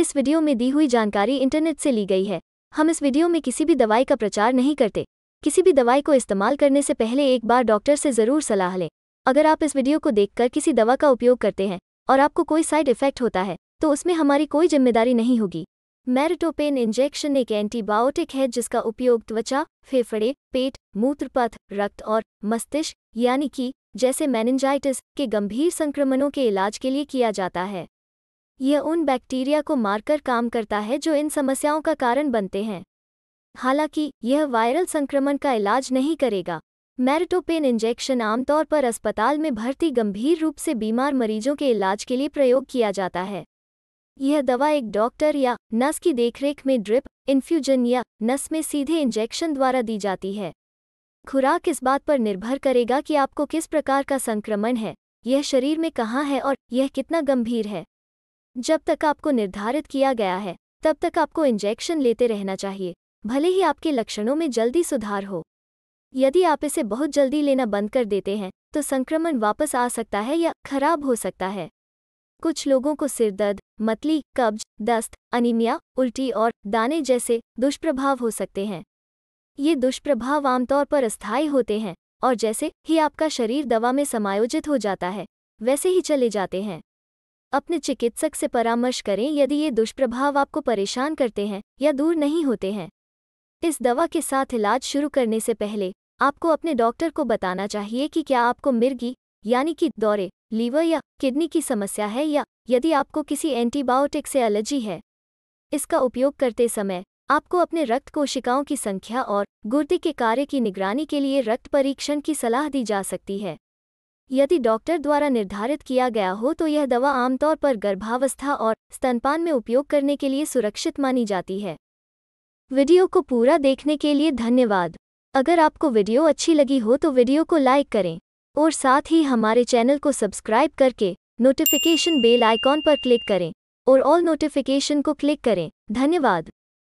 इस वीडियो में दी हुई जानकारी इंटरनेट से ली गई है हम इस वीडियो में किसी भी दवाई का प्रचार नहीं करते किसी भी दवाई को इस्तेमाल करने से पहले एक बार डॉक्टर से ज़रूर सलाह लें अगर आप इस वीडियो को देखकर किसी दवा का उपयोग करते हैं और आपको कोई साइड इफेक्ट होता है तो उसमें हमारी कोई जिम्मेदारी नहीं होगी मैरिटोपेन इंजेक्शन एक एंटीबायोटिक है जिसका उपयोग त्वचा फेफड़े पेट मूत्रपथ रक्त और मस्तिष्क यानी कि जैसे मैनिंजाइटिस के गंभीर संक्रमणों के इलाज के लिए किया जाता है यह उन बैक्टीरिया को मारकर काम करता है जो इन समस्याओं का कारण बनते हैं हालांकि यह वायरल संक्रमण का इलाज नहीं करेगा मैरिटोपेन इंजेक्शन आमतौर पर अस्पताल में भर्ती गंभीर रूप से बीमार मरीजों के इलाज के लिए प्रयोग किया जाता है यह दवा एक डॉक्टर या नस की देखरेख में ड्रिप इन्फ्यूजन या नस में सीधे इंजेक्शन द्वारा दी जाती है खुराक इस बात पर निर्भर करेगा कि आपको किस प्रकार का संक्रमण है यह शरीर में कहाँ है और यह कितना गंभीर है जब तक आपको निर्धारित किया गया है तब तक आपको इंजेक्शन लेते रहना चाहिए भले ही आपके लक्षणों में जल्दी सुधार हो यदि आप इसे बहुत जल्दी लेना बंद कर देते हैं तो संक्रमण वापस आ सकता है या खराब हो सकता है कुछ लोगों को सिरदर्द मतली कब्ज दस्त अनिमिया उल्टी और दाने जैसे दुष्प्रभाव हो सकते हैं ये दुष्प्रभाव आमतौर पर अस्थायी होते हैं और जैसे ही आपका शरीर दवा में समायोजित हो जाता है वैसे ही चले जाते हैं अपने चिकित्सक से परामर्श करें यदि ये दुष्प्रभाव आपको परेशान करते हैं या दूर नहीं होते हैं इस दवा के साथ इलाज शुरू करने से पहले आपको अपने डॉक्टर को बताना चाहिए कि क्या आपको मिर्गी यानी कि दौरे लीवर या किडनी की समस्या है या यदि आपको किसी एंटीबायोटिक से एलर्जी है इसका उपयोग करते समय आपको अपने रक्त कोशिकाओं की संख्या और गुर्दे के कार्य की निगरानी के लिए रक्त परीक्षण की सलाह दी जा सकती है यदि डॉक्टर द्वारा निर्धारित किया गया हो तो यह दवा आमतौर पर गर्भावस्था और स्तनपान में उपयोग करने के लिए सुरक्षित मानी जाती है वीडियो को पूरा देखने के लिए धन्यवाद अगर आपको वीडियो अच्छी लगी हो तो वीडियो को लाइक करें और साथ ही हमारे चैनल को सब्सक्राइब करके नोटिफिकेशन बेल आइकॉन पर क्लिक करें और ऑल नोटिफिकेशन को क्लिक करें धन्यवाद